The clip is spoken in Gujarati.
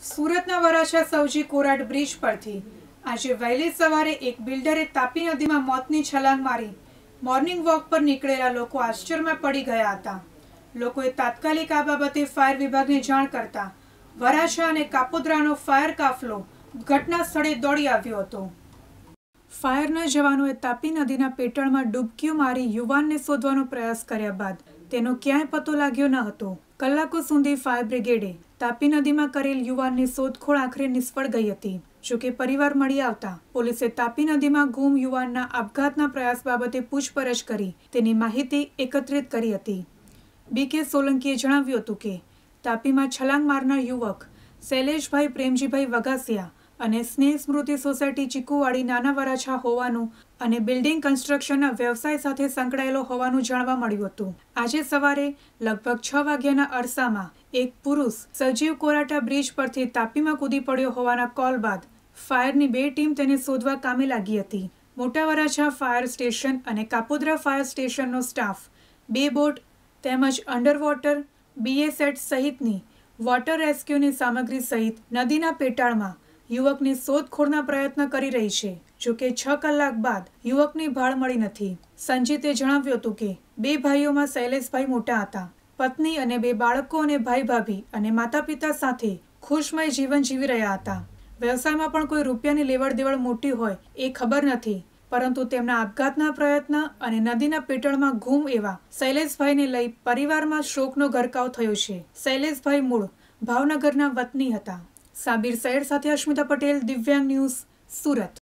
સુરતના વરાછા સૌજી કોરાટ બ્રિજ પરથી આજે વહેલી સવારે એક બિલ્ડરે તાપી નદીમાં મોતની છલાંગ મારી મોર્નિંગ વોક પર નીકળેલા લોકો આશ્ચર્યમાં પડી ગયા હતા લોકોએ તાત્કાલિક આ બાબતે ફાયર વિભાગને જાણ કરતા વરાછા અને કાપોદ્રાનો ફાયર કાફલો ઘટના સ્થળે દોડી આવ્યો હતો ફાયરના જવાનોએ તાપી નદીના પેટળમાં ડૂબકીઓ મારી યુવાનને શોધવાનો પ્રયાસ કર્યા બાદ તેનો ક્યાંય પતો લાગ્યો ન હતો કલાકો સુધી ફાયર બ્રિગેડે તાપી નદીમાં કરેલ યુવાનની શોધખોળ આખરે નિષ્ફળ ગઈ હતી જોકે પરિવાર મળી આવતા પોલીસે તાપી નદીમાં ગુમ યુવાનના આપઘાતના પ્રયાસ બાબતે પૂછપરછ કરી તેની માહિતી એકત્રિત કરી હતી બીકે સોલંકીએ જણાવ્યું હતું કે તાપીમાં છલાંગ મારનાર યુવક શૈલેષભાઈ પ્રેમજીભાઈ વગાસિયા અને સ્નેહ સ્મૃતિ સોસાયટી ચીકુવાડી નાના વરાછા હોવાનું અને બિલ્ડિંગ કન્સ્ટ્રક્શનના વ્યવસાય સાથે સંકળાયેલો હોવાનું જાણવા મળ્યું હતું આજે સવારે લગભગ છ વાગ્યાના અરસામાં એક પુરુષ સજીવ કોરાટા બ્રિજ પરથી તાપીમાં કૂદી પડ્યો હોવાના કોલ બાદ ફાયરની બે ટીમ તેને શોધવા કામે લાગી હતી મોટા વરાછા ફાયર સ્ટેશન અને કાપોદ્રા ફાયર સ્ટેશનનો સ્ટાફ બે બોટ તેમજ અંડરવોટર બીએસેટ સહિતની વોટર રેસ્ક્યુની સામગ્રી સહિત નદીના પેટાળમાં યુવકની શોધખોળના પ્રયત્ન કરી રહી છે જોકે છ કલાક બાદ યુવકની ભાળ મળી નથી સંજીતે જણાવ્યું હતું કે બે ભાઈઓમાં શૈલેષભાઈ મોટા હતા પત્ની અને બે બાળકો અને ભાઈ ભાભી અને માતા પિતા સાથે ખુશમય જીવન જીવી રહ્યા હતા વ્યવસાયમાં પણ કોઈ રૂપિયાની લેવડ દેવડ મોટી હોય એ ખબર નથી પરંતુ તેમના આપઘાતના પ્રયત્ન અને નદીના પેટળમાં ઘૂમ એવા શૈલેષભાઈને લઈ પરિવારમાં શોકનો ગરકાવ થયો છે શૈલેષભાઈ મૂળ ભાવનગરના વતની હતા સાબિર સૈયદ સાથે અશ્મિતા પટેલ દિવ્યાંગ ન્યૂઝ સુરત